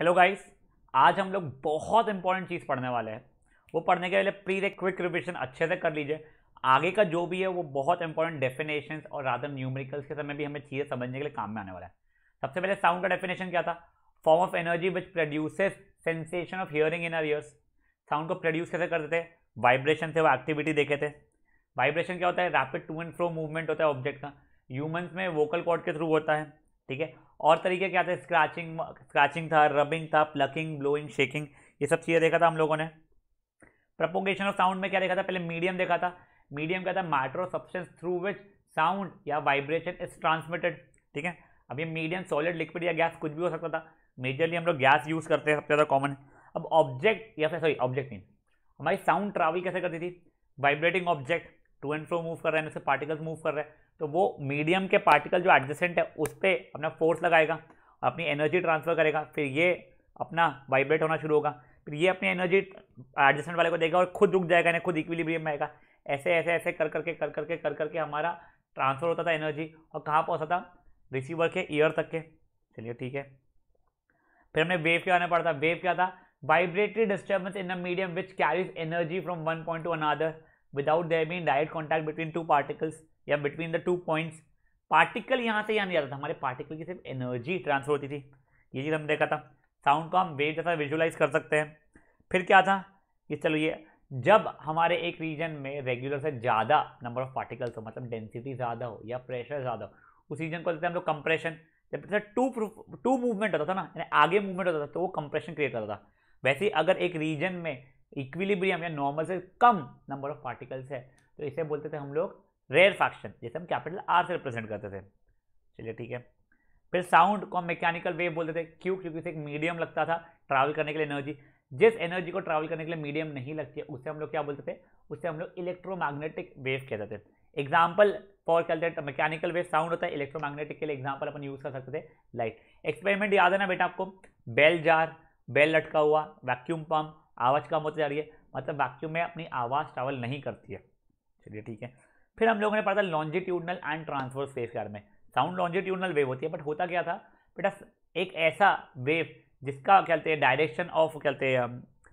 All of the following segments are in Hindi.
हेलो गाइस आज हम लोग बहुत इंपॉर्टेंट चीज़ पढ़ने वाले हैं वो पढ़ने के पहले प्री क्विक रिविजन अच्छे से कर लीजिए आगे का जो भी है वो बहुत इंपॉर्टेंट डेफिनेशन और राधर न्यूमेरिकल्स के समय भी हमें चीज़ें समझने के लिए काम में आने वाला है सबसे पहले साउंड का डेफिनेशन क्या था form of energy which produces sensation of hearing in our ears sound को प्रोड्यूस कैसे करते थे वाइब्रेशन से वो एक्टिविटी देखे थे वाइब्रेशन क्या होता है rapid to and fro movement होता है ऑब्जेक्ट का ह्यूमंस में वोकल कॉर्ड के थ्रू होता है ठीक है और तरीके क्या थे स्क्रैचिंग स्क्रैचिंग था रबिंग था प्लकिंग ब्लोइंग शेकिंग ये सब चीज़ें देखा था हम लोगों ने प्रपोगेशन ऑफ साउंड में क्या देखा था पहले मीडियम देखा था मीडियम क्या था माइट्रो सब्सटेंस थ्रू विच साउंड या वाइब्रेशन इज ट्रांसमिटेड ठीक है अब ये मीडियम सॉलिड लिक्विड या गैस कुछ भी हो सकता था मेजरली हम लोग गैस यूज़ करते हैं सबसे ज़्यादा कॉमन अब ऑब्जेक्ट या फिर सॉरी ऑब्जेक्ट नहीं हमारी साउंड ट्रावल कैसे करती थी vibrating object to and fro move कर रहा है इनसे पार्टिकल्स मूव कर रहे हैं तो वो मीडियम के पार्टिकल जो एडजस्टेंट है उस पर अपना फोर्स लगाएगा अपनी एनर्जी ट्रांसफ़र करेगा फिर ये अपना वाइब्रेट होना शुरू होगा फिर ये अपनी एनर्जी एडजस्टेंट वाले को देगा और खुद रुक जाएगा यानी खुद इक्विलिब्रियम में आएगा ऐसे ऐसे ऐसे कर करके कर करके कर करके हमारा ट्रांसफ़र होता था एनर्जी और कहाँ पहुँचता था रिसीवर के ईयर तक के चलिए ठीक है फिर हमने वेव क्या आना पड़ा था वेव क्या था vibratory disturbance in a medium which carries energy from one point to another without there been direct contact between two particles या between the two points particle यहाँ से यहाँ नहीं जाता था हमारे पार्टिकल की सिर्फ एनर्जी ट्रांसफर होती थी ये चीज़ हमने देखा था साउंड को हम वेव जैसा विजुलाइज कर सकते हैं फिर क्या था कि चलो ये जब हमारे एक रीजन में रेगुलर से ज़्यादा नंबर ऑफ पार्टिकल्स हो मतलब डेंसिटी ज़्यादा हो या प्रेशर ज़्यादा हो उस रीजन को देते हैं हम लोग कंप्रेशन जब टू टू मूवमेंट होता था ना यानी आगे मूवमेंट होता था तो वो कंप्रेशन क्रिएट करता था वैसे ही अगर एक रीजन में इक्विलिब्रियम या नॉर्मल से कम नंबर ऑफ पार्टिकल्स है तो इसे बोलते थे हम लोग रेयर फैक्शन जैसे हम कैपिटल आर से रिप्रेजेंट करते थे चलिए ठीक है फिर साउंड को हम मैकेनिकल वेव बोलते थे क्यों क्योंकि इसे एक मीडियम लगता था ट्रैवल करने के लिए एनर्जी जिस एनर्जी को ट्रैवल करने के लिए मीडियम नहीं लगती है उससे हम लोग क्या बोलते थे उससे हम लोग इलेक्ट्रोमैग्नेटिक वेव कहते थे एग्जाम्पल फॉर हैं मैकेनिकल वेव साउंड होता है इलेक्ट्रोमैग्नेटिक के लिए एग्जाम्पल अपन यूज़ कर सकते थे लाइट एक्सपेरिमेंट याद है ना बेटा आपको बेल जार बेल लटका हुआ वैक्यूम पंप आवाज़ कम होती जा रही है मतलब वैक्यूम में अपनी आवाज़ ट्रैवल नहीं करती है चलिए ठीक है फिर हम लोगों ने पढ़ा था लॉन्जिट्यूडनल एंड ट्रांसफर वेव के बारे में साउंड लॉन्जिट्यूडनल वेव होती है बट होता क्या था बेटा एक ऐसा वेव जिसका कहते हैं डायरेक्शन ऑफ कहते हैं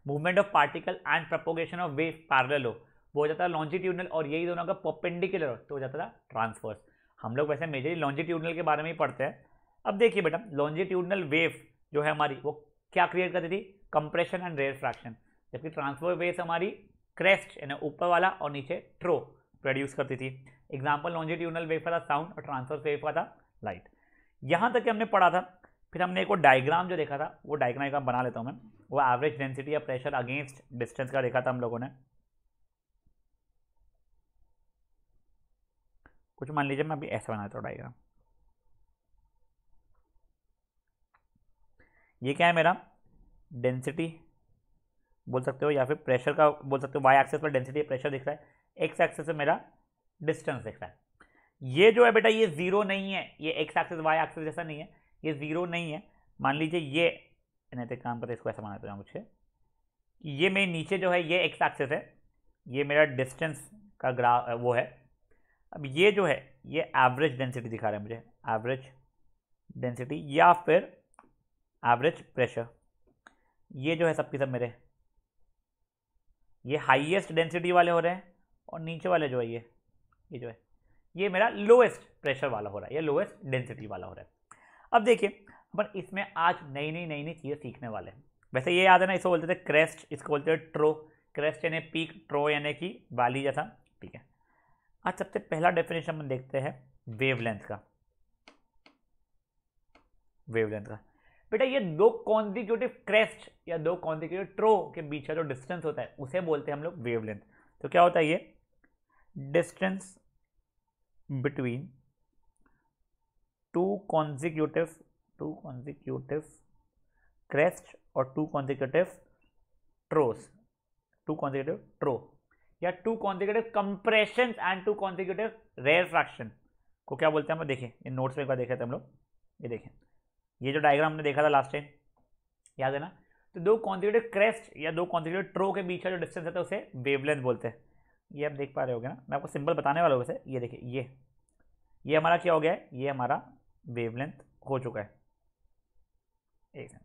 movement of particle and propagation of wave parallel हो वो हो जाता था लॉन्जिट्यूडनल और यही दोनों का परपेंडिकुलर हो तो हो जाता था ट्रांसफर्स हम लोग वैसे मेजरली लॉन्जिट्यूडनल के बारे में ही पढ़ते हैं अब देखिए बेटा लॉन्जिट्यूडनल वेव जो है हमारी वो क्या क्रिएट करती थी कंप्रेशन एंड रेयर फ्रैक्शन जबकि ट्रांसफर बेस हमारी क्रेस्ट यानी ऊपर वाला और नीचे थ्रो प्रोड्यूस करती थी एग्जाम्पल लॉन्जिट्यूनल वेव का था साउंड और ट्रांसफर वेव का था लाइट यहाँ तक कि हमने पढ़ा था फिर हमने एक वो डायग्राम जो देखा था वो डायग्राम एक बना लेता हूँ मैं वो एवरेज डेंसिटी या प्रेशर अगेंस्ट डिस्टेंस का देखा था हम लोगों ने कुछ मान लीजिए मैं अभी ऐसा बनाता हूँ डायग्राम ये क्या है मेरा डेंसिटी बोल सकते हो या फिर प्रेशर का बोल सकते हो वाई एक्सेस पर डेंसिटी प्रेशर दिख रहा है एक्स एक्सेस पे मेरा डिस्टेंस दिख रहा है ये जो है बेटा ये ज़ीरो नहीं है ये एक्स एक्सेस वाई एक्सेस जैसा नहीं है ये ज़ीरो नहीं है मान लीजिए ये नहीं तो काम करते इसको ऐसा माना जाऊँ मुझे ये मेरे नीचे जो है ये एक्स एक्सेस है ये मेरा डिस्टेंस का ग्रा वो है अब ये जो है ये एवरेज डेंसिटी दिखा रहा है मुझे एवरेज डेंसिटी या फिर एवरेज प्रेशर ये जो है सबकी सब मेरे ये हाईएस्ट डेंसिटी वाले हो रहे हैं और नीचे वाले जो है ये ये जो है ये मेरा लोएस्ट प्रेशर वाला हो रहा है या लोएस्ट डेंसिटी वाला हो रहा है अब देखिए अपन इसमें आज नई नई नई नई चीज़ें सीखने वाले हैं वैसे ये याद है ना इसको बोलते थे क्रेस्ट इसको बोलते थे ट्रो क्रेस्ट यानी पीक ट्रो यानी कि बाली जैसा ठीक है आज सबसे पहला डेफिनेशन हम देखते हैं वेवलेंथ का वेवलेंथ का बेटा ये दो कॉन्जिक्यूटिव क्रेस्ट या दो कॉन्जिक्यूटिव ट्रो के बीच का जो डिस्टेंस होता है उसे बोलते हैं हम लोग वेवलेंथ तो क्या होता है ये distance between two consecutive two consecutive crest और two consecutive troughs two consecutive trough या two consecutive compression and two consecutive rarefaction को क्या बोलते हैं हम देखें ये नोट्स में एक बार देखे थे हम लोग ये देखें ये जो डायग्राम हमने देखा था लास्ट टाइम याद है ना तो दो कॉन्सिक्यूटिव क्रेस्ट या दो कॉन्सिक्यूटिव ट्रो के बीच का जो डिस्टेंस रहता है उसे वेवलेंथ बोलते हैं ये आप देख पा रहे हो ना मैं आपको सिंपल बताने वाला हूँ वैसे ये देखिए ये ये हमारा क्या हो गया है ये हमारा वेवलेंथ हो चुका है एक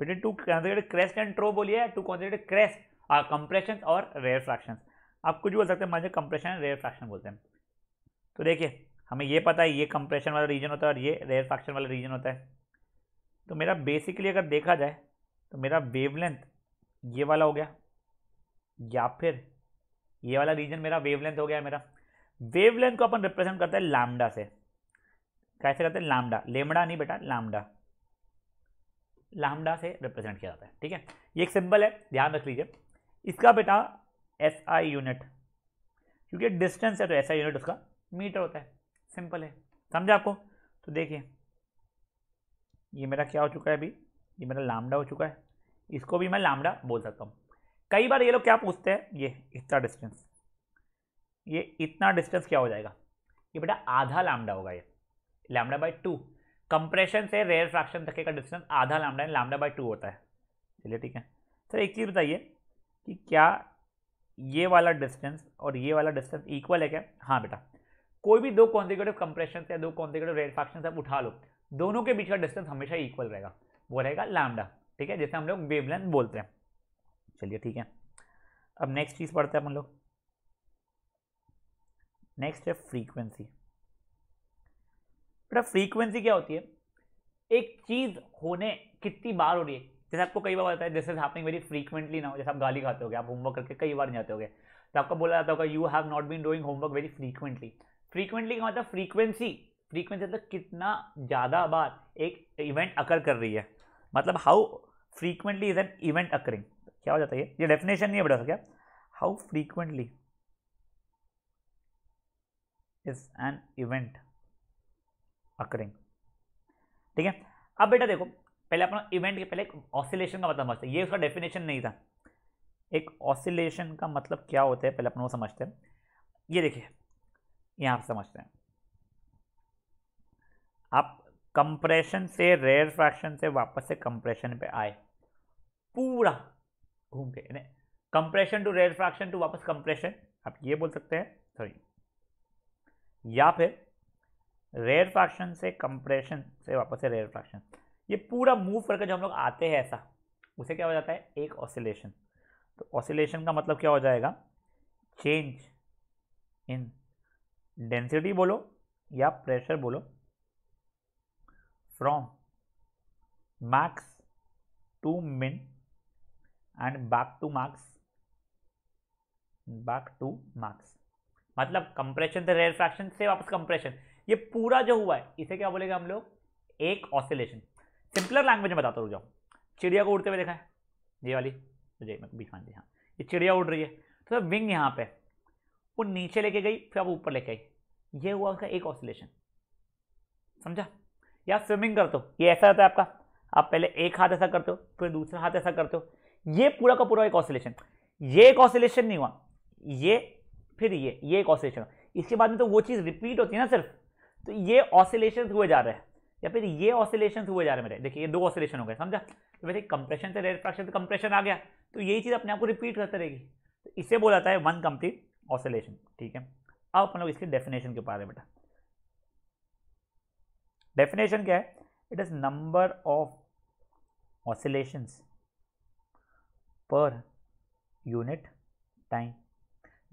between two consecutive crest and trough बोलिए टू कॉन्सिक्यूटिव क्रेस्ट कंप्रेशन और रेयर फ्रैक्शन आप कुछ बोल सकते हैं मुझे कंप्रेशन रेयर फ्रैक्शन बोलते हैं तो देखिए हमें ये पता है ये कंप्रेशन वाला रीजन होता है और ये रेयर रेयरफैक्शन वाला रीजन होता है तो मेरा बेसिकली अगर देखा जाए तो मेरा वेवलेंथ ये वाला हो गया या फिर ये वाला रीजन मेरा वेवलेंथ हो गया मेरा वेवलेंथ को अपन रिप्रेजेंट करते हैं लामडा से कैसे करते हैं लामडा लेमडा नहीं बेटा लामडा लामडा से रिप्रेजेंट किया जाता है ठीक है ये एक सिंबल है ध्यान रख लीजिए इसका बेटा एस आई यूनिट क्योंकि डिस्टेंस है तो एस आई यूनिट उसका मीटर होता है सिंपल है समझा आपको तो देखिए ये मेरा क्या हो चुका है अभी ये मेरा लामडा हो चुका है इसको भी मैं लामडा बोल सकता हूँ कई बार ये लोग क्या पूछते हैं ये इतना डिस्टेंस ये इतना डिस्टेंस क्या हो जाएगा ये बेटा आधा लामडा होगा ये लामडा बाई टू कंप्रेशन से रेयर फ्रैक्शन तक का डिस्टेंस आधा लामडा है लामडा बाई टू होता है चलिए ठीक है सर एक चीज़ बताइए कि क्या ये वाला डिस्टेंस और ये वाला डिस्टेंस इक्वल है क्या हाँ बेटा कोई भी दो कॉन्जिक्यूटिव कंप्रेशन या दो कॉन्जिगेटिव फैक्शन आप उठा लो दोनों के बीच का डिस्टेंस हमेशा इक्वल रहेगा वो रहेगा लैमडा ठीक है जैसे हम लोग वेवलेंथ बोलते हैं चलिए ठीक है अब नेक्स्ट चीज़ पढ़ते हैं हम लोग नेक्स्ट है फ्रीक्वेंसी बेटा फ्रीक्वेंसी क्या होती है एक चीज़ होने कितनी बार हो रही है जैसे आपको कई बार बताया this is happening very frequently ना हो जैसे आप गाली खाते हो आप होमवर्क करके कई बार नहीं आते होगे तो आपको बोला जाता होगा you have not been doing homework very frequently frequently का मतलब फ्रीक्वेंसी फ्रीक्वेंसी मतलब कितना ज़्यादा बार एक इवेंट अकर कर रही है मतलब how frequently is an event occurring क्या हो जाता है ये डेफिनेशन नहीं है बड़ा क्या how frequently is an event occurring ठीक है अब बेटा देखो पहले अपना इवेंट के पहले एक ऑसिलेशन का मतलब समझते ये उसका डेफिनेशन नहीं था एक ऑसिलेशन का मतलब क्या होता है पहले अपन वो समझते हैं ये देखिए यहाँ आप समझते हैं आप कंप्रेशन से रेयर फ्रैक्शन से वापस से कंप्रेशन पे आए पूरा घूम के compression to rarefaction to वापस कंप्रेशन आप ये बोल सकते हैं सॉरी या फिर रेयर फ्रैक्शन से कंप्रेशन से वापस से रेयर फ्रैक्शन ये पूरा मूव करके जो हम लोग आते हैं ऐसा उसे क्या हो जाता है एक ऑसिलेशन तो ऑसिलेशन का मतलब क्या हो जाएगा चेंज इन डेंसिटी बोलो या प्रेशर बोलो from max to min and back to max back to max मतलब कंप्रेशन से रेयर फ्रैक्शन से वापस कंप्रेशन ये पूरा जो हुआ है इसे क्या बोलेगा हम लोग एक ऑसिलेशन सिंपलर लैंग्वेज में बताता रुक जाओ चिड़िया को उड़ते हुए देखा है ये वाली मुझे बीच मान हाँ ये चिड़िया उड़ रही है तो विंग यहाँ पे वो नीचे लेके गई फिर अब ऊपर लेके आई ये हुआ उसका एक ऑसिलेशन समझा या स्विमिंग करते हो ये ऐसा रहता है आपका आप पहले एक हाथ ऐसा करते हो फिर दूसरा हाथ ऐसा करते हो ये पूरा का पूरा एक ऑसिलेशन ये एक ऑसिलेशन नहीं हुआ ये फिर ये ये एक ऑसिलेशन हुआ इसके बाद में तो वो चीज़ रिपीट होती है ना सिर्फ तो ये ऑसिलेशन हुए जा रहे हैं या फिर ये ऑसिलेशन हुए जा रहे हैं मेरे देखिए ये दो ऑसिलेशन हो गए समझा तो वैसे कंप्रेशन से रेड फ्रैक्शन से कंप्रेशन आ गया तो यही चीज़ अपने आप को रिपीट करते रहेगी तो इसे बोला जाता है वन कंप्लीट ऑसोलेशन ठीक है अब अपन लोग इसके डेफिनेशन के बारे में बेटा डेफिनेशन क्या है it is number of oscillations per unit time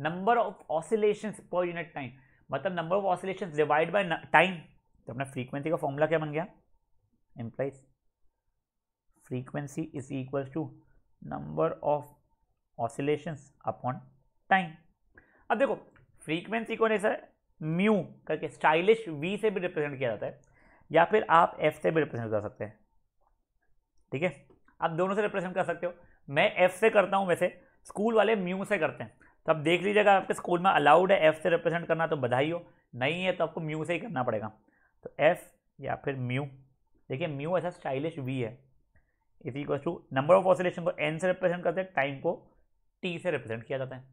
number of oscillations per unit time मतलब number of oscillations divide by time तो अपना फ्रीक्वेंसी का फॉर्मूला क्या बन गया implies frequency is equal to number of oscillations upon time अब देखो फ्रीक्वेंसी को ऐसा म्यू करके स्टाइलिश वी से भी रिप्रेजेंट किया जाता है या फिर आप एफ से भी रिप्रेजेंट कर सकते हैं ठीक है आप दोनों से रिप्रेजेंट कर सकते हो मैं एफ से करता हूँ वैसे स्कूल वाले म्यू से करते हैं तो आप देख लीजिएगा आपके स्कूल में अलाउड है एफ से रिप्रेजेंट करना तो बधाई हो नहीं है तो आपको म्यू से ही करना पड़ेगा तो एफ या फिर म्यू देखिए म्यू ऐसा स्टाइलिश वी है is equal to number of oscillation को एन से रिप्रेजेंट करते हैं टाइम को टी से रिप्रेजेंट किया जाता है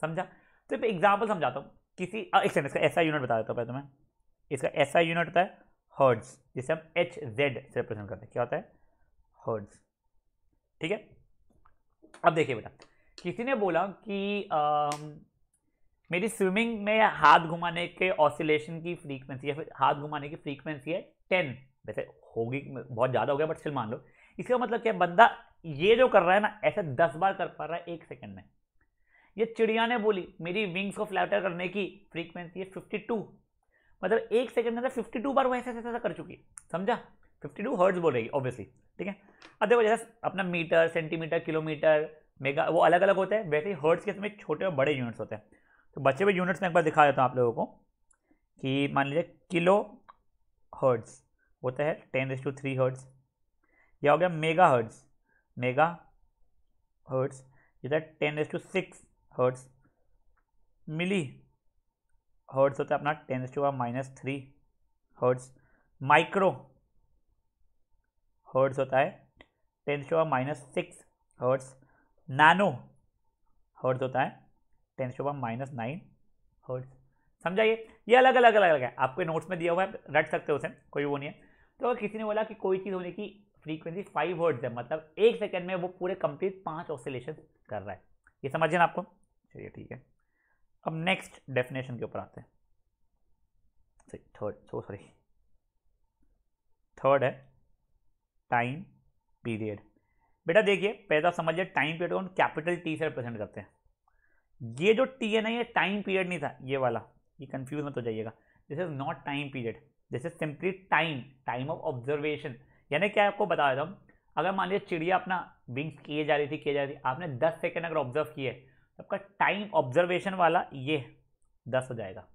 समझा तो एक एग्जाम्पल समझाता हूँ किसी एक सेकंड इसका ऐसा यूनिट बता देता हूँ तुम्हें इसका ऐसा यूनिट होता है हर्ड्स जिसे हम एच जेड से रिप्रेजेंट करते हैं क्या होता है हर्ड्स ठीक है अब देखिए बेटा किसी ने बोला कि आ, मेरी स्विमिंग में हाथ घुमाने के ऑसिलेशन की फ्रीक्वेंसी या फिर हाथ घुमाने की फ्रीक्वेंसी है टेन वैसे होगी बहुत ज़्यादा हो गया बट स्टिल मान लो इसका मतलब क्या बंदा ये जो कर रहा है ना ऐसे दस बार कर पा रहा है एक सेकेंड में ये चिड़िया ने बोली मेरी विंग्स को फ्लैटर करने की फ्रीक्वेंसी है फिफ्टी टू मतलब एक सेकंड के अंदर फिफ्टी टू बार वो ऐसे ऐसा कर चुकी समझा फिफ्टी टू हर्ट्स रही ऑब्वियसली ठीक है अब देखो जैसे अपना मीटर सेंटीमीटर किलोमीटर मेगा वो अलग अलग होते हैं वैसे ही हर्ट्स के समय छोटे और बड़े यूनिट्स होते हैं तो बचे हुए यूनिट्स में एक बार दिखा देता हूँ आप लोगों को कि मान लीजिए किलो हर्ट्स होता है ten s to three hertz या हो गया मेगा हर्ट्स मेगा हर्ट्स जैसे ten s to six hertz milli hertz होता है अपना टेन टू का minus three hertz micro hertz होता है टेन टू का minus six hertz nano hertz होता है टेन टू का माइनस नाइन हर्ट्स समझाइए ये अलग अलग अलग अलग है आपके नोट्स में दिया हुआ है रट सकते हो उसे कोई वो नहीं है तो अगर किसी ने बोला कि कोई चीज़ होने की फ्रीक्वेंसी फाइव हर्ट्स है मतलब एक सेकेंड में वो पूरे कंप्लीट पाँच ऑसिलेशन कर रहा है ये समझिए ना आपको चलिए ठीक है अब नेक्स्ट डेफिनेशन के ऊपर आते हैं थर्ड सॉरी थर्ड है टाइम पीरियड बेटा देखिए समझ समझिए टाइम पीरियड को हम कैपिटल टी से रिप्रेजेंट करते हैं ये जो टी है ना ये टाइम पीरियड नहीं था ये वाला ये कंफ्यूज मत हो जाइएगा this is not time period this is simply time time of observation यानी क्या आपको बता देता अगर मान लीजिए चिड़िया अपना विंग्स किए जा रही थी किए जा रही थी आपने दस सेकेंड अगर ऑब्जर्व किए आपका टाइम ऑब्जर्वेशन वाला ये दस हो जाएगा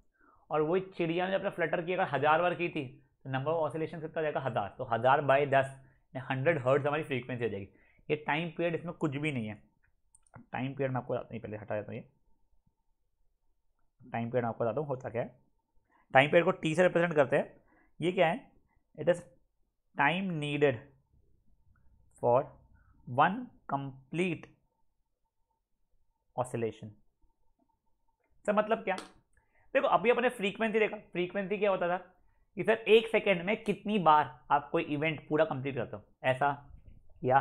और वही चिड़िया ने जब फ्लटर की अगर हज़ार बार की थी तो नंबर ऑफ ऑसिलेशन कितना जाएगा हज़ार तो हज़ार बाई दस हंड्रेड हर्ड हमारी फ्रीक्वेंसी हो जाएगी ये टाइम पीरियड इसमें कुछ भी नहीं है टाइम पीरियड मैं आपको नहीं पहले हटा देता हूँ ये टाइम पीरियड आपको बताता हूँ होता क्या है टाइम पीरियड को टी से रिप्रेजेंट करते हैं ये क्या है it is time needed for one complete oscillation sir मतलब क्या देखो अभी अपने फ्रीक्वेंसी देखा फ्रीक्वेंसी क्या होता था कि सर एक सेकेंड में कितनी बार आप कोई इवेंट पूरा कंप्लीट करते हो ऐसा या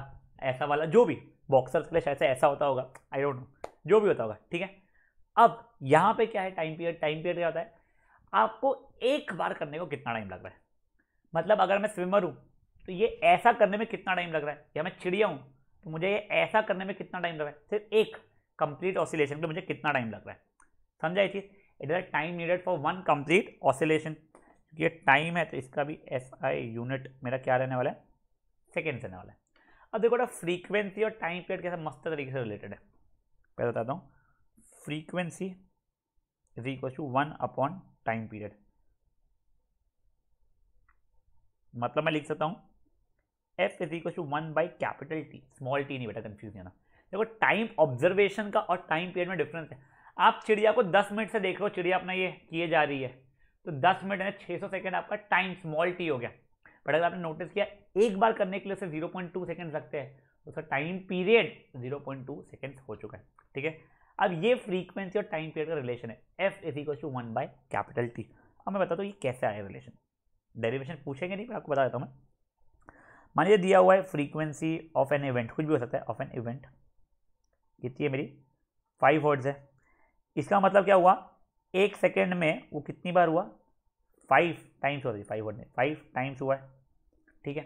ऐसा वाला जो भी बॉक्सर्स के लिए शायद ऐसा होता होगा आई डोंट नो जो भी होता होगा ठीक है अब यहाँ पे क्या है टाइम पीरियड टाइम पीरियड क्या होता है आपको एक बार करने को कितना टाइम लग रहा है मतलब अगर मैं स्विमर हूँ तो ये ऐसा करने में कितना टाइम लग रहा है या मैं चिड़िया हूँ तो मुझे ये ऐसा करने में कितना टाइम लग रहा है सिर्फ एक कंप्लीट ऑसिलेशन पे मुझे कितना टाइम लग रहा है समझा ये चीज़ it is time needed for one complete oscillation क्योंकि ये टाइम है तो इसका भी एस आई यूनिट मेरा क्या रहने वाला है सेकेंड रहने वाला है अब देखो बेटा फ्रीक्वेंसी और टाइम पीरियड कैसे मस्त तरीके से रिलेटेड है पहले बताता हूँ frequency is equal to one upon time period मतलब मैं लिख सकता हूँ F is equal to one by capital T small T नहीं बेटा कन्फ्यूज है ना देखो टाइम ऑब्जर्वेशन का और टाइम पीरियड में डिफरेंस है आप चिड़िया को दस मिनट से देख रहे हो चिड़िया अपना ये किए जा रही है तो दस मिनट यानी छः सौ सेकेंड आपका टाइम स्मॉल टी हो गया बट अगर आपने नोटिस किया एक बार करने के लिए उसे जीरो पॉइंट टू सेकेंड लगते हैं तो उसका time period zero point two second हो चुका है ठीक है अब ये फ्रीक्वेंसी और टाइम पीरियड का रिलेशन है F is equal to one by capital T अब मैं बताता हूँ ये कैसे आया रिलेशन डेरिवेशन पूछेंगे नहीं मैं आपको बता देता हूँ मैं मानिए दिया हुआ है फ्रीक्वेंसी ऑफ एन इवेंट कुछ भी हो सकता है ऑफ एन इवेंट कितनी है मेरी फाइव वर्ड्स है इसका मतलब क्या हुआ एक सेकेंड में वो कितनी बार हुआ फाइव टाइम्स हुआ फाइव वर्ड में फाइव टाइम्स हुआ है ठीक है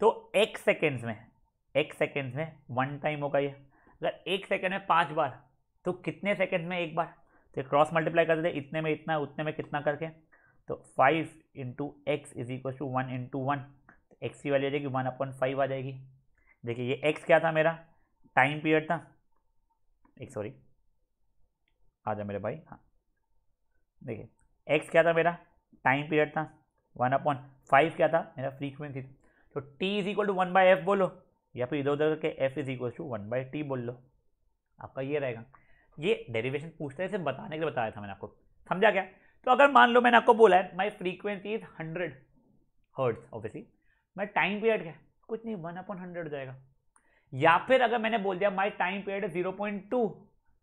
तो एक सेकेंड्स में एक सेकेंड्स में वन टाइम होगा ये अगर एक सेकेंड में पाँच बार तो कितने सेकेंड में एक बार तो क्रॉस मल्टीप्लाई कर देते इतने में इतना उतने में कितना करके तो five into X is equal to one into one X की वैल्यू आ जाएगी वन अपॉइंट फाइव आ जाएगी देखिए ये एक्स क्या था मेरा टाइम पीरियड था एक सॉरी आ जा मेरे भाई हाँ देखिए एक्स क्या था मेरा टाइम पीरियड था वन अपॉन फाइव क्या था मेरा फ्रीक्वेंसी तो T is equal to one by F बोलो या फिर इधर उधर करके F is equal to one by T बोल लो आपका ये रहेगा ये डेरिवेशन पूछता है इसे बताने के लिए बताया था मैंने आपको समझा क्या तो अगर मान लो मैंने आपको बोला है my frequency is hundred hertz obviously मैं टाइम पीरियड क्या कुछ नहीं वन अपॉन हंड्रेड जाएगा या फिर अगर मैंने बोल दिया my time period zero point two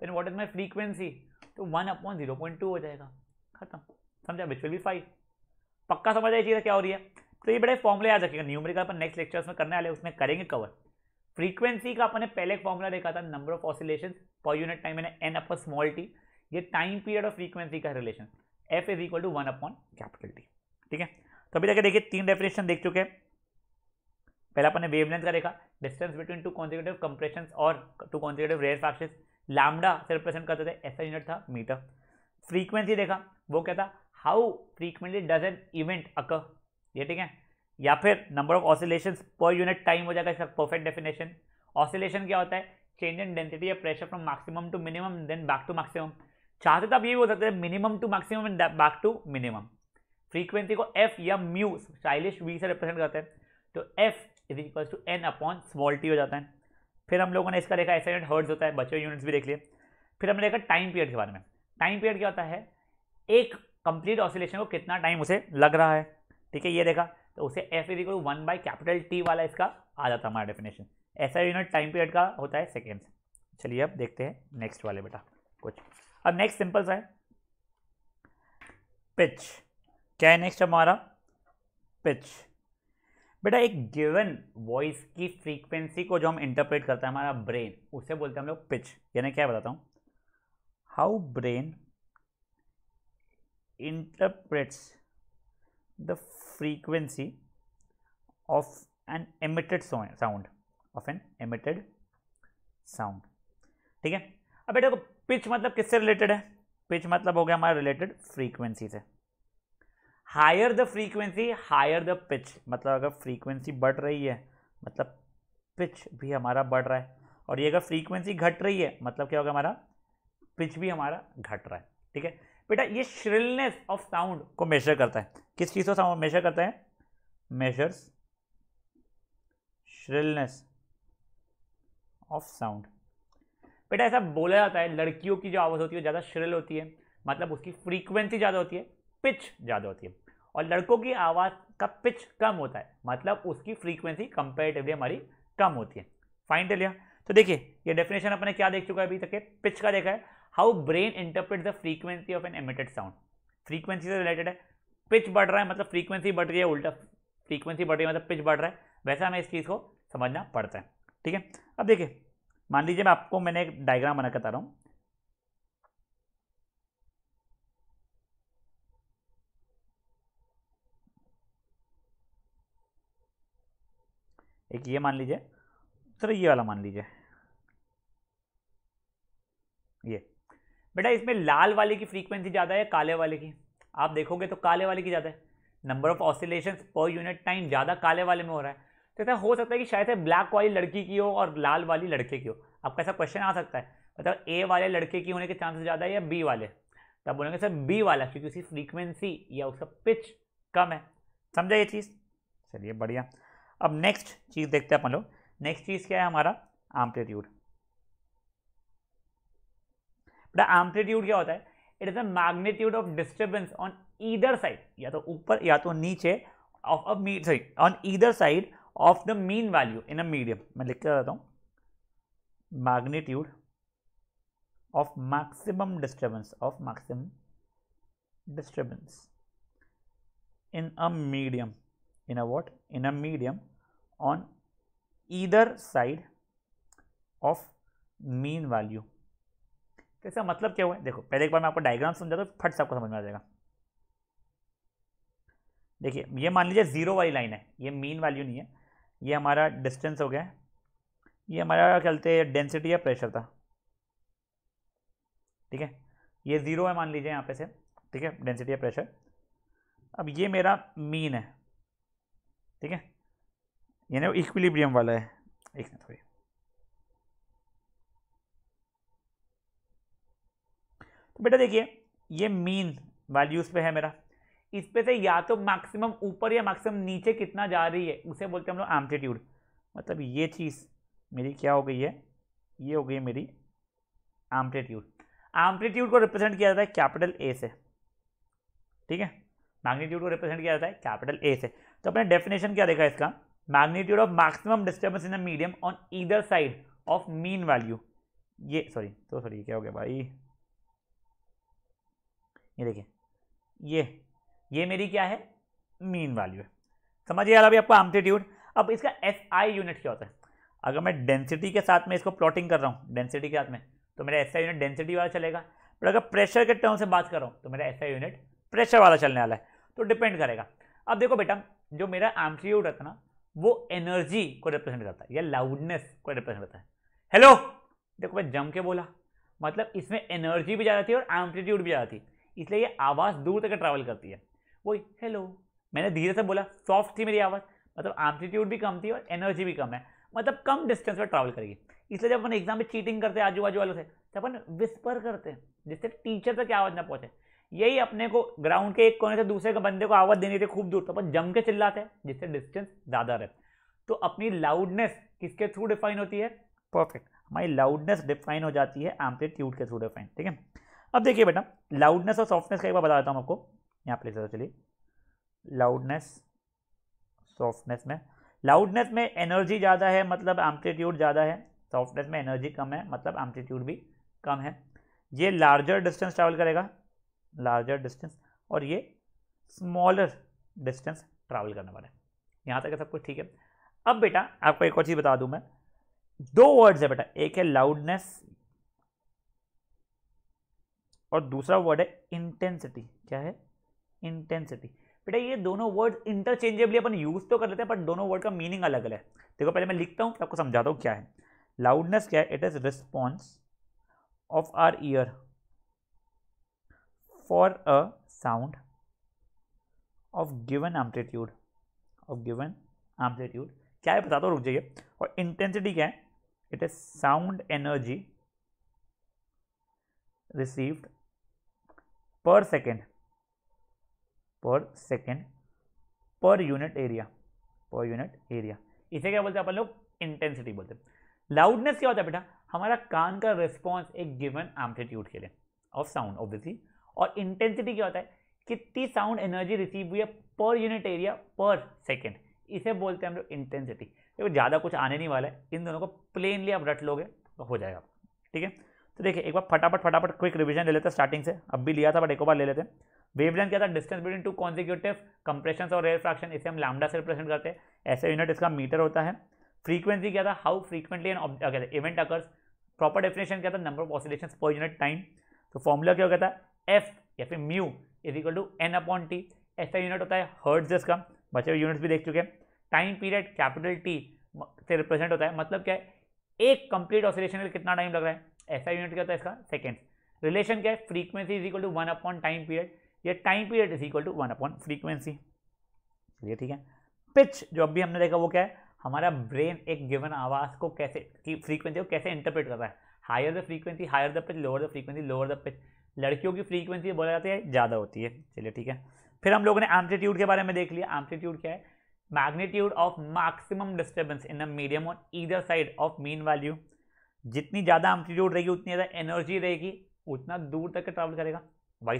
then what is my frequency तो one upon zero point two हो जाएगा खत्म समझा विच विल बी फाइव पक्का समझ आई चीज़ें क्या हो रही है तो ये बड़े फॉर्मूले याद रखिएगा न्यूमरिकल अपन नेक्स्ट लेक्चर में करने वाले उसमें करेंगे कवर फ्रीक्वेंसी का अपने पहले एक फॉर्मूला देखा था number of oscillation per unit time मैंने एन अपॉन स्मॉल टी ये टाइम पीरियड और फ्रीक्वेंसी का relation F is equal to one upon capital T ठीक है तो अभी तक देखिए तीन डेफिनेशन देख चुके हैं पहले अपने वेवलेंथ का देखा distance between two consecutive compression और two consecutive rarefaction lambda से रिप्रेजेंट करते थे ऐसा यूनिट था मीटर फ्रीक्वेंसी देखा वो क्या था how frequently does an event occur ये ठीक है या फिर number of oscillation per unit time हो जाएगा इसका परफेक्ट डेफिनेशन ऑसिलेशन क्या होता है चेंज इन डेंसिटी या pressure from maximum to minimum then back to maximum चाहते तो आप ये हो सकते हैं minimum to maximum and back to minimum frequency को एफ या म्यू स्टाइलिश वी से रिप्रेजेंट करते हैं तो F is equal to N upon small T हो जाता है फिर हम लोगों ने इसका देखा ऐसा यूनिट हर्ट्स होता है बच्चों यूनिट्स भी देख लिए फिर हमने देखा टाइम पीरियड के बारे में टाइम पीरियड क्या होता है एक कंप्लीट ऑसिलेशन को कितना टाइम उसे लग रहा है ठीक है ये देखा तो उसे F is equal one by capital T वाला इसका आ जाता हमारा डेफिनेशन ऐसा यूनिट टाइम पीरियड का होता है सेकेंड्स चलिए अब देखते हैं नेक्स्ट वाले बेटा कुछ अब नेक्स्ट सिंपल सा है पिच क्या है नेक्स्ट हमारा पिच बेटा एक गिवन वॉइस की फ्रीक्वेंसी को जो हम इंटरप्रेट करते हैं हमारा ब्रेन उसे बोलते हैं हम लोग पिच यानी क्या बताता हूँ how brain interprets the frequency of an emitted sound of an emitted sound ठीक है अब बेटा को पिच मतलब किससे रिलेटेड है पिच मतलब हो गया हमारा रिलेटेड फ्रीक्वेंसी से higher the frequency higher the pitch मतलब अगर फ्रीक्वेंसी बढ़ रही है मतलब पिच भी हमारा बढ़ रहा है और ये अगर फ्रीक्वेंसी घट रही है मतलब क्या होगा हमारा पिच भी हमारा घट रहा है ठीक है बेटा ये श्रिलनेस ऑफ साउंड को मेजर करता है किस चीज़ को साउंड मेजर करता है मेजर्स श्रिलनेस ऑफ साउंड बेटा ऐसा बोला जाता है लड़कियों की जो आवाज़ होती है ज़्यादा श्रिल होती है मतलब उसकी फ्रीक्वेंसी ज़्यादा होती है पिच ज़्यादा होती है और लड़कों की आवाज़ का पिच कम होता है मतलब उसकी फ्रीक्वेंसी कंपेरेटिवली हमारी कम होती है फाइन टेलिया तो देखिए ये डेफिनेशन अपने क्या देख चुका है अभी तक के पिच का देखा है how brain interpret the frequency of an emitted sound frequency से रिलेटेड है पिच बढ़ रहा है मतलब फ्रीक्वेंसी बढ़ रही है उल्टा फ्रीक्वेंसी बढ़ रही है मतलब पिच बढ़ रहा है वैसा हमें इस चीज़ को समझना पड़ता है ठीक है अब देखिए मान लीजिए मैं आपको मैंने एक डायग्राम बना कर बता रहा हूँ एक ये मान लीजिए सर ये वाला मान लीजिए ये बेटा इसमें लाल वाले की फ्रीक्वेंसी ज़्यादा है काले वाले की आप देखोगे तो काले वाले की ज़्यादा है number of oscillation per unit time ज़्यादा काले वाले में हो रहा है तो ऐसा हो सकता है कि शायद ब्लैक वाली लड़की की हो और लाल वाली लड़के की हो आपका ऐसा क्वेश्चन आ सकता है मतलब ए वाले लड़के की होने के चांसेस ज़्यादा है या बी वाले तो आप बोलेंगे सर बी वाला क्योंकि उसकी फ्रीक्वेंसी या उसका पिच कम है समझा ये चीज़ चलिए बढ़िया अब नेक्स्ट चीज़ देखते हैं अपन लोग नेक्स्ट चीज़ क्या है हमारा एम्पलीट्यूड बेटा एम्पलीट्यूड क्या होता है it is a magnitude of disturbance on either side या तो ऊपर या तो नीचे of a mean sorry on either side of the mean value in a medium मैं लिख के देता हूँ magnitude of maximum disturbance of maximum disturbance in a medium in a what in a medium on either side of mean value तो इसका मतलब क्या हुआ है देखो पहले एक बार मैं आपको डायग्राम समझा तो फट से आपको समझ में आ जाएगा देखिए ये मान लीजिए जीरो वाली लाइन है ये मीन वैल्यू नहीं है ये हमारा डिस्टेंस हो गया है ये हमारा क्या कहते हैं डेंसिटी या प्रेशर था ठीक है ये ज़ीरो है मान लीजिए यहाँ पे से ठीक है डेंसिटी या प्रेशर अब ये मेरा मीन है ठीक है यानी वो इक्विलिब्रियम वाला है एक मिनट थोड़ी तो बेटा देखिए ये मीन वैल्यूज पे है मेरा इस पे से या तो मैक्सिमम ऊपर या मैक्सिमम नीचे कितना जा रही है उसे बोलते हैं हम लोग एम्पलीट्यूड मतलब ये चीज़ मेरी क्या हो गई है ये हो गई मेरी एम्पलीट्यूड एम्पलीट्यूड को रिप्रेजेंट किया जाता है कैपिटल ए से ठीक है मैग्नीट्यूड को रिप्रेजेंट किया जाता है कैपिटल ए से तो अपने डेफिनेशन क्या देखा इसका magnitude of maximum disturbance in a medium on either side of mean value ये सॉरी तो सॉरी क्या हो गया भाई ये देखिए ये ये मेरी क्या है मीन वैल्यू है समझिए यार अभी आपका एम्पलीट्यूड अब इसका एस आई यूनिट क्या होता है अगर मैं डेंसिटी के साथ में इसको प्लॉटिंग कर रहा हूँ डेंसिटी के साथ में तो मेरा एस आई यूनिट डेंसिटी वाला चलेगा बट अगर प्रेशर के टर्म से बात कर रहा हूँ तो मेरा एस आई यूनिट प्रेशर वाला चलने वाला है तो डिपेंड करेगा अब देखो बेटा जो मेरा एम्पलीट्यूड रहता है ना वो एनर्जी को रिप्रेजेंट करता है या लाउडनेस को रिप्रेजेंट करता है हेलो देखो मैं जम के बोला मतलब इसमें एनर्जी भी ज़्यादा थी और एम्पलीट्यूड भी ज़्यादा थी इसलिए ये आवाज़ दूर तक ट्रैवल करती है वही हेलो मैंने धीरे से बोला सॉफ्ट थी मेरी आवाज़ मतलब एम्पलीट्यूड भी कम थी और एनर्जी भी कम है मतलब कम डिस्टेंस पर ट्रैवल करेगी इसलिए जब अपन एग्जाम में चीटिंग करते हैं आजू बाजू वालों से तो अपन विस्पर करते हैं जिससे टीचर तक आवाज़ ना पहुँचे यही अपने को ग्राउंड के एक कोने से दूसरे के बंदे को आवाज़ देनी थी खूब दूर तो अपन जम के चिल्लाते हैं जिससे डिस्टेंस ज़्यादा रहे तो अपनी लाउडनेस किसके थ्रू डिफाइन होती है परफेक्ट हमारी लाउडनेस डिफाइन हो जाती है एम्पलीट्यूड के थ्रू डिफाइन ठीक है अब देखिए बेटा लाउडनेस और सॉफ्टनेस का एक बार बता देता हूँ आपको यहाँ पे लेते चलिए लाउडनेस सॉफ्टनेस में लाउडनेस में एनर्जी ज़्यादा है मतलब एम्पलीट्यूड ज़्यादा है सॉफ्टनेस में एनर्जी कम है मतलब एम्पलीट्यूड भी कम है ये लार्जर डिस्टेंस ट्रैवल करेगा लार्जर डिस्टेंस और ये स्मॉलर डिस्टेंस ट्रैवल करने वाला है यहाँ तक सब कुछ ठीक है अब बेटा आपको एक और चीज़ बता दूँ मैं दो वर्ड्स है बेटा एक है लाउडनेस और दूसरा वर्ड है इंटेंसिटी क्या है इंटेंसिटी बेटा ये दोनों वर्ड इंटरचेंजेबली अपन यूज़ तो कर लेते हैं पर दोनों वर्ड का मीनिंग अलग अलग है देखो पहले मैं लिखता हूँ आपको समझाता हूँ क्या है लाउडनेस क्या है it is response of our ear for a sound of given amplitude of given amplitude क्या है बता दो रुक जाइए और इंटेंसिटी क्या है it is sound energy received per second per second per unit area per unit area इसे क्या बोलते हैं अपन लोग इंटेंसिटी बोलते हैं लाउडनेस क्या होता है बेटा हमारा कान का रिस्पॉन्स एक गिवन एम्पलीट्यूड के लिए ऑफ साउंड ऑब्वियसली और इंटेंसिटी क्या होता है कितनी साउंड एनर्जी रिसीव हुई है पर यूनिट एरिया पर सेकेंड इसे बोलते हैं हम लोग इंटेंसिटी देखो ज़्यादा कुछ आने नहीं वाला है इन दोनों को प्लेनली आप रट लोगे तो हो जाएगा ठीक है तो देखिए एक बार फटाफट फटाफट क्विक रिविजन ले लेते हैं स्टार्टिंग से अब भी लिया था बट एक बार ले लेते हैं वेवलेंथ क्या था distance between two consecutive compression और रेयर फ्रैक्शन इसे हम लैमडा से रिप्रेजेंट करते हैं ऐसे यूनिट इसका मीटर होता है फ्रीक्वेंसी क्या था हाउ फ्रीक्वेंटली एन क्या था इवेंट अकर्स प्रॉपर डेफिनेशन क्या था number of oscillation per unit time तो फॉर्मूला क्या कहता है एफ या फिर mu is equal to N upon T ऐसा यूनिट होता है हर्ट्ज का बचे हुए यूनिट्स भी देख चुके हैं टाइम पीरियड कैपिटल टी से रिप्रेजेंट होता है मतलब क्या है एक कंप्लीट ऑसिलेशन में कितना टाइम लग रहा है ऐसा यूनिट क्या होता है इसका सेकेंड्स रिलेशन क्या है frequency is equal to one upon time period या time period is equal to one upon frequency चलिए ठीक है पिच जो अभी हमने देखा वो क्या है हमारा ब्रेन एक गिवन आवाज़ को कैसे की फ्रीक्वेंसी को कैसे इंटरप्रेट कर रहा है higher the frequency higher the pitch lower the frequency lower the pitch लड़कियों की फ्रीक्वेंसी बोला जाता है ज़्यादा होती है चलिए ठीक है फिर हम लोगों ने एम्पलीट्यूड के बारे में देख लिया एम्पलीट्यूड क्या है magnitude of maximum disturbance in the medium on either side of mean value जितनी ज़्यादा एम्पलीट्यूड रहेगी उतनी ज़्यादा एनर्जी रहेगी उतना दूर तक ट्रैवल करेगा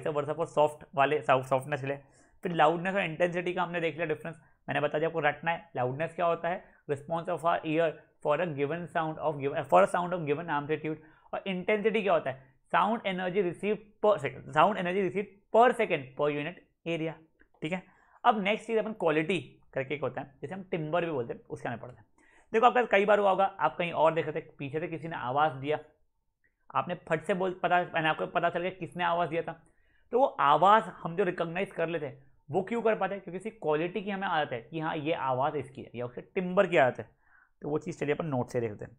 सब वर्षा फॉर सॉफ्ट वाले सॉफ्टनेस ले फिर लाउडनेस और इंटेंसिटी का हमने देख लिया डिफरेंस मैंने बता दिया आपको रटना है लाउडनेस क्या होता है response of our ear for a given sound of given for a sound of given amplitude और इंटेंसिटी क्या होता है sound energy receive per second sound energy receive per second per unit area ठीक है अब नेक्स्ट चीज़ अपन क्वालिटी करके एक होता है जैसे हम टिम्बर भी बोलते हैं उसके आने पड़ते हैं देखो आपका कई बार हुआ होगा आप कहीं और देख रहे थे पीछे से किसी ने आवाज़ दिया आपने फट से बोल पता मैंने आपको पता चल गया किसने आवाज़ दिया था तो वो आवाज़ हम जो रिकॉग्नाइज कर लेते हैं वो क्यों कर पाते हैं क्योंकि इसकी क्वालिटी की हमें आदत है कि हाँ ये आवाज़ इसकी है या उसके टिम्बर की आदत है तो वो चीज़ चलिए अपन नोट से देखते हैं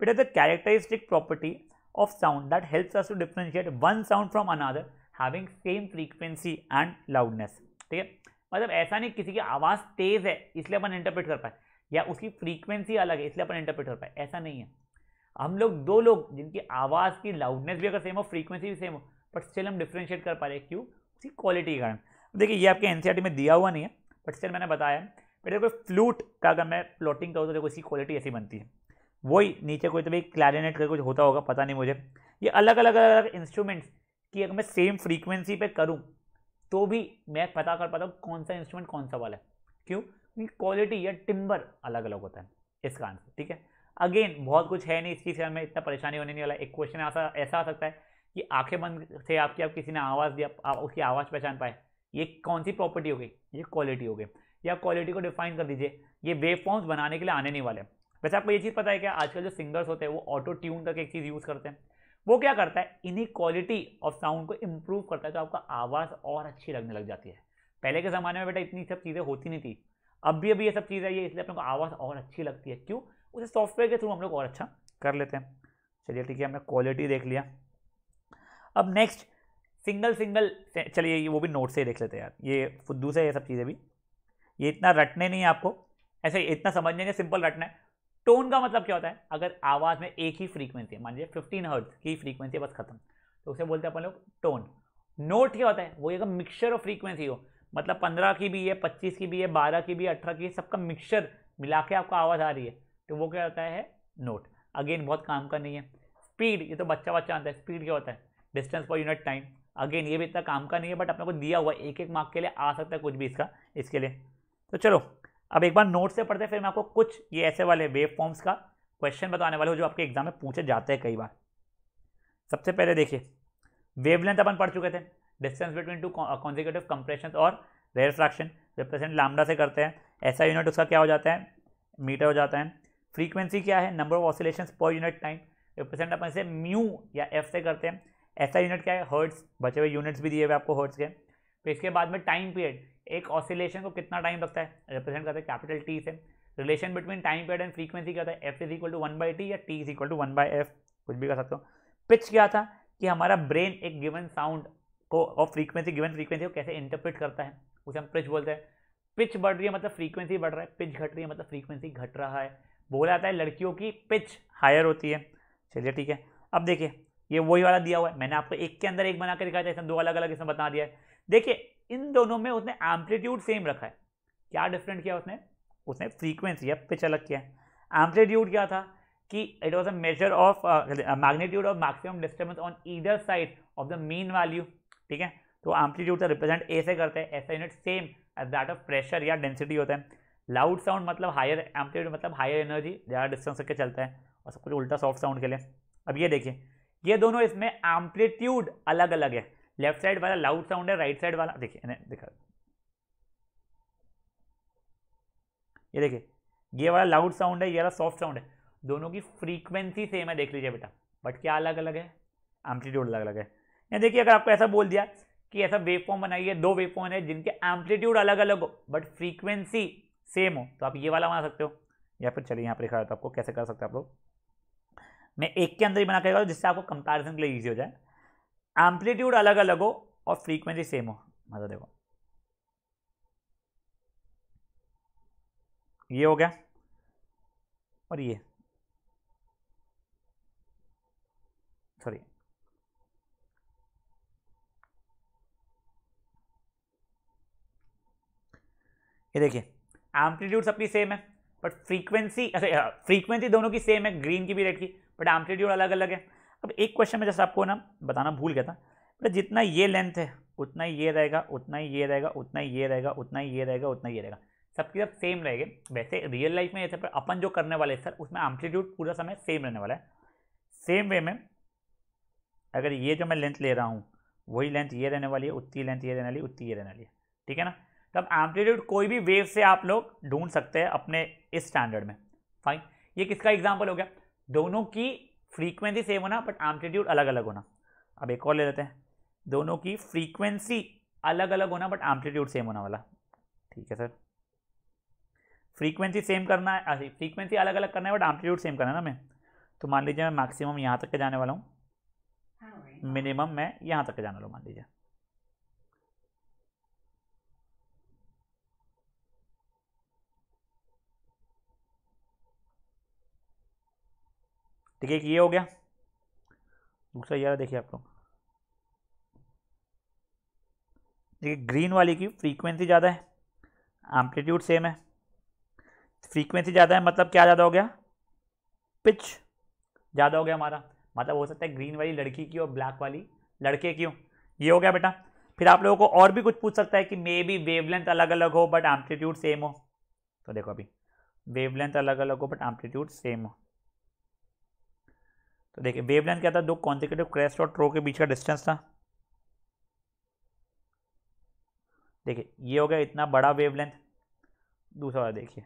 बेटा the characteristic property of sound that helps us to differentiate one sound from another having same frequency and loudness ठीक है मतलब ऐसा नहीं किसी की आवाज़ तेज़ है इसलिए अपन इंटरप्रेट कर पाए या उसकी फ्रीक्वेंसी अलग है इसलिए अपन इंटरप्रेट कर पाए ऐसा नहीं है हम लोग दो लोग जिनकी आवाज़ की लाउडनेस भी अगर सेम हो फ्रीक्वेंसी भी सेम हो बट स्टिल हम डिफ्रेंशिएट कर पा रहे हैं क्यों उसकी क्वालिटी के कारण देखिए ये आपके एन e में दिया हुआ नहीं है बट स्टिल मैंने बताया बट देखो फ्लूट का अगर मैं प्लॉटिंग करूँ तो देखो इसकी क्वालिटी ऐसी बनती है वही नीचे कोई तो भी क्लैरिनेट का कुछ होता होगा पता नहीं मुझे ये अलग अलग अलग अलग इंस्ट्रूमेंट्स कि अगर मैं सेम फ्रीक्वेंसी पे करूँ तो भी मैं पता कर पाता हूँ कौन सा इंस्ट्रूमेंट कौन सा वाला है क्यों क्योंकि क्वालिटी या टिम्बर अलग अलग होता है इसका आंसर ठीक है अगेन बहुत कुछ है नहीं इस चीज़ से हमें इतना परेशानी होने नहीं वाला एक क्वेश्चन ऐसा ऐसा आ सकता है कि आँखें बंद थे आपकी आप किसी ने आवाज़ दिया आप उसकी आवाज़ पहचान पाए ये कौन सी प्रॉपर्टी हो गई ये क्वालिटी हो गई या क्वालिटी को डिफाइन कर दीजिए ये वेव बनाने के लिए आने नहीं वाले वैसे आपको ये चीज़ पता है क्या आजकल जो सिंगर्स होते हैं वो ऑटो ट्यून तक एक चीज़ यूज़ करते हैं वो क्या करता है इन्हीं क्वालिटी ऑफ साउंड को इम्प्रूव करता है तो आपका आवाज़ और अच्छी लगने लग जाती है पहले के ज़माने में बेटा इतनी सब चीज़ें होती नहीं थी अब भी अभी ये सब चीज़ है ये इसलिए अपने को आवाज़ और अच्छी लगती है क्यों उसे सॉफ्टवेयर के थ्रू हम लोग और अच्छा कर लेते हैं चलिए ठीक है हमने क्वालिटी देख लिया अब नेक्स्ट सिंगल सिंगल चलिए ये वो भी नोट से ही देख लेते हैं यार ये फुद्दू से ये सब चीज़ें भी ये इतना रटने नहीं है आपको ऐसे इतना समझने नहीं सिंपल रटना है टोन का मतलब क्या होता है अगर आवाज़ में एक ही फ्रीक्वेंसी है मान लीजिए फिफ्टीन हर्ट्स की फ्रीक्वेंसी बस खत्म तो उसे बोलते हैं अपन लोग टोन नोट क्या होता है वो एक मिक्सचर ऑफ फ्रीक्वेंसी हो मतलब पंद्रह की भी है पच्चीस की भी है बारह की भी है अठारह की सबका मिक्सचर मिला के आपको आवाज़ आ रही है तो वो क्या होता है नोट अगेन बहुत काम का नहीं है स्पीड ये तो बच्चा बच्चा आता है स्पीड क्या होता है distance per unit time again ये भी इतना काम का नहीं है बट अपने को दिया हुआ एक एक मार्क के लिए आ सकता है कुछ भी इसका इसके लिए तो चलो अब एक बार नोट से पढ़ते हैं फिर मैं आपको कुछ ये ऐसे वाले वेव फॉर्म्स का क्वेश्चन बताने वाले हो जो आपके एग्जाम में पूछे जाते हैं कई बार सबसे पहले देखिए वेवलेंथ अपन पढ़ चुके थे distance between two consecutive compression और रेयर फ्रैक्शन रिप्रेजेंट लामडा से करते हैं ऐसा यूनिट उसका क्या हो जाता है मीटर हो जाता है फ्रीक्वेंसी क्या है number of oscillation per unit time represent अपन इसे म्यू या एफ से करते हैं ऐसा यूनिट क्या है हर्ट्स बचे हुए यूनिट्स भी दिए हुए आपको हर्ट्स के फिर इसके बाद में टाइम पीरियड एक ऑसिलेशन को कितना टाइम लगता है रिप्रेजेंट करते हैं कैपिटल टी से relation between time period and frequency क्या है F is equal to one by T या T is equal to one by F कुछ भी कर सकते हो पिच क्या था कि हमारा ब्रेन एक गिवन साउंड को और फ्रीक्वेंसी गिवन फ्रीक्वेंसी को कैसे इंटरप्रेट करता है उसे हम पिच बोलते हैं पिच बढ़ रही है मतलब फ्रीक्वेंसी बढ़ रहा है पिच घट रही है मतलब फ्रीक्वेंसी घट रहा है बोला जाता है लड़कियों की पिच हायर होती है चलिए ठीक है अब देखिए ये वही वाला दिया हुआ है मैंने आपको एक के अंदर एक बना के दिखाया था इसमें दो अलग अलग इसमें बता दिया है देखिए इन दोनों में उसने एम्पलीट्यूड सेम रखा है क्या डिफरेंट किया उसने उसने फ्रीक्वेंसी या पिच अलग किया है एम्पलीट्यूड क्या था कि it was a measure of magnitude of maximum disturbance on either side of the mean value ठीक है तो एम्पलीट्यूड का रिप्रेजेंट ए से करते हैं ऐसा unit same as that of pressure या डेंसिटी होता है लाउड साउंड मतलब हायर एम्पलीट्यूड मतलब हायर एनर्जी ज़्यादा डिस्टेंस के चलता है और सब कुछ उल्टा सॉफ्ट साउंड के लिए अब ये देखिए ये दोनों इसमें एम्पलीट्यूड अलग अलग है लेफ्ट साइड वाला लाउड साउंड है राइट साइड वाला देखिए दिखा ये देखिए ये वाला लाउड साउंड है ये वाला सॉफ्ट साउंड है दोनों की फ्रीक्वेंसी सेम है देख लीजिए बेटा बट क्या अलग अलग है एम्पलीट्यूड अलग अलग है या देखिए अगर आपको ऐसा बोल दिया कि ऐसा वेव फॉर्म बनाइए दो वेव फॉर्म है जिनके एम्पलीट्यूड अलग अलग हो बट फ्रीक्वेंसी सेम हो तो आप ये वाला बना सकते हो या फिर चलिए यहाँ पर दिखा रहा था आपको कैसे कर सकते हो आप लोग मैं एक के अंदर ही बना कर जिससे आपको कंपेरिजन के लिए ईजी हो जाए एम्पलीट्यूड अलग अलग हो और फ्रीक्वेंसी सेम हो मतलब देखो ये हो गया और ये सॉरी ये देखिए एम्पलीट्यूड सबकी सेम है बट फ्रीक्वेंसी अच्छा फ्रीक्वेंसी दोनों की सेम है ग्रीन की भी रेड की बट एम्पलीट्यूड अलग अलग है अब एक क्वेश्चन में जैसे आपको ना बताना भूल गया था बेटा जितना ये लेंथ है उतना ही ये रहेगा उतना ही ये रहेगा उतना ही ये रहेगा उतना ही ये रहेगा उतना ही ये रहेगा सबकी सब सेम रहेंगे वैसे रियल लाइफ में ऐसे पर अपन जो करने वाले सर उसमें एम्पलीट्यूड पूरा समय सेम रहने वाला है सेम वे में अगर ये जो मैं लेंथ ले रहा हूँ वही लेंथ ये रहने वाली है उतनी लेंथ ये रहने वाली उतनी ये रहने वाली है ठीक है ना तब तो एम्पलीट्यूड कोई भी वेव से आप लोग ढूंढ सकते हैं अपने इस स्टैंडर्ड में फाइन ये किसका एग्जाम्पल हो गया दोनों की फ्रीक्वेंसी सेम होना बट एम्पलीट्यूड अलग अलग होना अब एक और ले लेते हैं दोनों की फ्रीक्वेंसी अलग अलग होना बट एम्पलीट्यूड सेम होना वाला ठीक है सर फ्रीक्वेंसी सेम करना है फ्रीक्वेंसी अलग अलग करना है बट एम्पलीट्यूड सेम करना है ना मैं तो मान लीजिए मैं मैक्सिमम यहाँ तक के जाने वाला हूँ मिनिमम हाँ, मैं यहाँ तक के जाने वाला हूँ मान लीजिए ठीक है एक ये हो गया दूसरा यार देखिए आप लोग देखिए ग्रीन वाली की फ्रीक्वेंसी ज़्यादा है एम्पलीट्यूड सेम है फ्रीक्वेंसी ज़्यादा है मतलब क्या ज़्यादा हो गया पिच ज़्यादा हो गया हमारा मतलब हो सकता है ग्रीन वाली लड़की की और ब्लैक वाली लड़के की हो ये हो गया बेटा फिर आप लोगों को और भी कुछ पूछ सकता है कि मे बी वेवलेंथ अलग अलग हो बट एम्पलीट्यूड सेम हो तो देखो अभी वेवलेंथ अलग अलग हो बट एम्पलीट्यूड सेम हो तो देखिए वेवलेंथ क्या था दो कॉन्जिकेटिव क्रेस्ट और ट्रो के बीच का डिस्टेंस था देखिए ये हो गया इतना बड़ा वेवलेंथ दूसरा वाला देखिए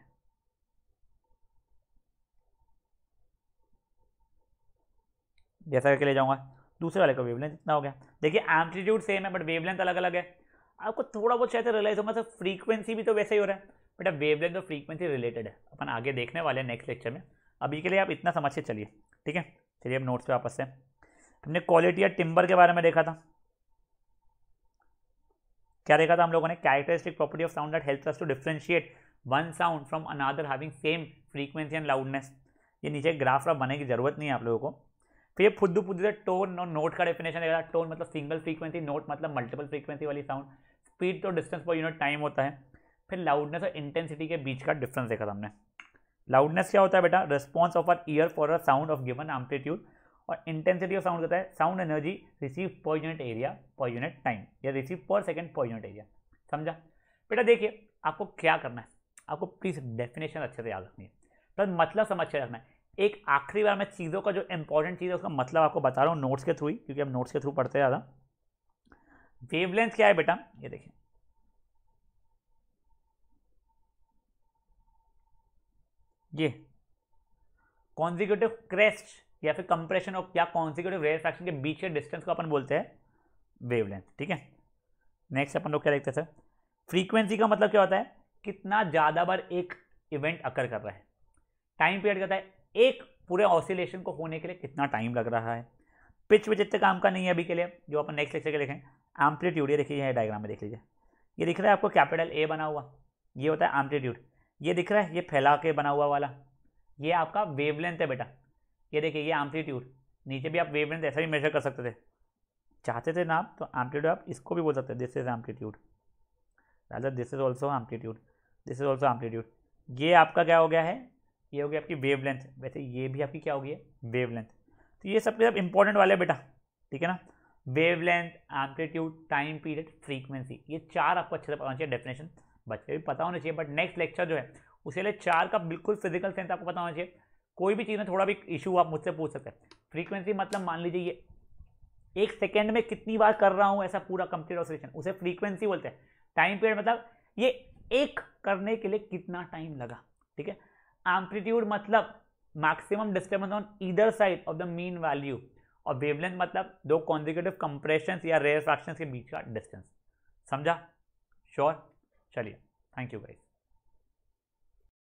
जैसा करके ले जाऊंगा दूसरे वाले का वेवलेंथ इतना हो गया देखिए एम्पलीट्यूड सेम है बट वेवलेंथ अलग अलग है आपको थोड़ा बहुत शायद रियलाइज होगा मतलब फ्रीक्वेंसी भी तो वैसे ही हो रहा है बट अब वेवलेंथ और फ्रीक्वेंसी रिलेटेड है अपन आगे देखने वाले हैं नेक्स्ट लेक्चर में अभी के लिए आप इतना समझ के चलिए ठीक है चलिए अब नोट्स पे वापस से हमने क्वालिटी या टिम्बर के बारे में देखा था क्या देखा था हम लोगों ने characteristic property of sound that us to differentiate one sound from another having same frequency and loudness ये नीचे ग्राफ वाफ बने की जरूरत नहीं है आप लोगों को फिर ये फुद्दू फुद्दू से टोन और नोट का डेफिनेशन देखा था टोन मतलब सिंगल फ्रीक्वेंसी नोट मतलब मल्टीपल फ्रीक्वेंसी वाली साउंड स्पीड तो डिस्टेंस पर यूनिट टाइम होता है फिर लाउडनेस और इंटेंसिटी के बीच का डिफरेंस देखा था हमने लाउडनेस क्या होता है बेटा response of our ear for a sound of given amplitude और इंटेंसिटी ऑफ साउंड होता है sound energy receive per unit area per unit time या receive per second per unit area समझा बेटा देखिए आपको क्या करना है आपको प्लीज़ डेफिनेशन अच्छे से याद रखनी है प्लस तो मतलब समझ के रखना है एक आखिरी बार मैं चीज़ों का जो इंपॉर्टेंट चीज़ है उसका मतलब आपको बता रहा हूँ नोट्स के थ्रू ही क्योंकि हम नोट्स के थ्रू पढ़ते ज़्यादा वेवलेंथ क्या है बेटा ये देखिए ये कॉन्जिक्यूटिव क्रेस्ट या फिर कंप्रेशन ऑफ या कॉन्जिक्यूटिव रेयर फ्रैक्शन के बीच के डिस्टेंस को अपन बोलते हैं वेवलेंथ ठीक है नेक्स्ट अपन लोग क्या देखते हैं सर फ्रीक्वेंसी का मतलब क्या होता है कितना ज़्यादा बार एक इवेंट अकर कर रहा है टाइम पीरियड कहता है एक पूरे ऑसिलेशन को होने के लिए कितना टाइम लग रहा है पिच विच इतने काम का नहीं है अभी के लिए जो अपन नेक्स्ट लेक्चर के देखें एम्पलीट्यूड ये देखिए डायग्राम में देख लीजिए ये दिख रहा है आपको कैपिटल ए बना हुआ ये होता है एम्पलीट्यूड ये दिख रहा है ये फैला के बना हुआ वाला ये आपका वेवलेंथ है बेटा ये देखिए ये एम्पलीट्यूड नीचे भी आप वेवलेंथ ऐसा भी मेजर कर सकते थे चाहते थे ना आप तो एम्पलीट्यूड आप इसको भी बोल सकते दिस इज एम्पलीट्यूड राजा this is also amplitude this is also amplitude ये आपका क्या हो गया है ये हो गया आपकी वेव लेंथ वैसे ये भी आपकी क्या होगी है वेव लेंथ तो ये सबके सब इंपॉर्टेंट वाले बेटा ठीक है ना wavelength amplitude time period frequency ये चार आपको अच्छे से पता चाहिए डेफिनेशन बच्चे भी पता होना चाहिए बट नेक्स्ट लेक्चर जो है उसके लिए चार का बिल्कुल फिजिकल सेंस आपको पता होना चाहिए कोई भी चीज़ में थोड़ा भी इशू आप मुझसे पूछ सकते हैं फ्रीक्वेंसी मतलब मान लीजिए ये एक सेकेंड में कितनी बार कर रहा हूँ ऐसा पूरा कंप्लीट ऑसोलेशन उसे फ्रीक्वेंसी बोलते हैं टाइम पीरियड मतलब ये एक करने के लिए कितना टाइम लगा ठीक है एम्पलीट्यूड मतलब maximum disturbance on either side of the mean value और वेवलेंथ मतलब दो कॉन्जिक्यूटिव कंप्रेशन या रेयर फ्रैक्शन के बीच का डिस्टेंस समझा श्योर चलिए थैंक यू गाइज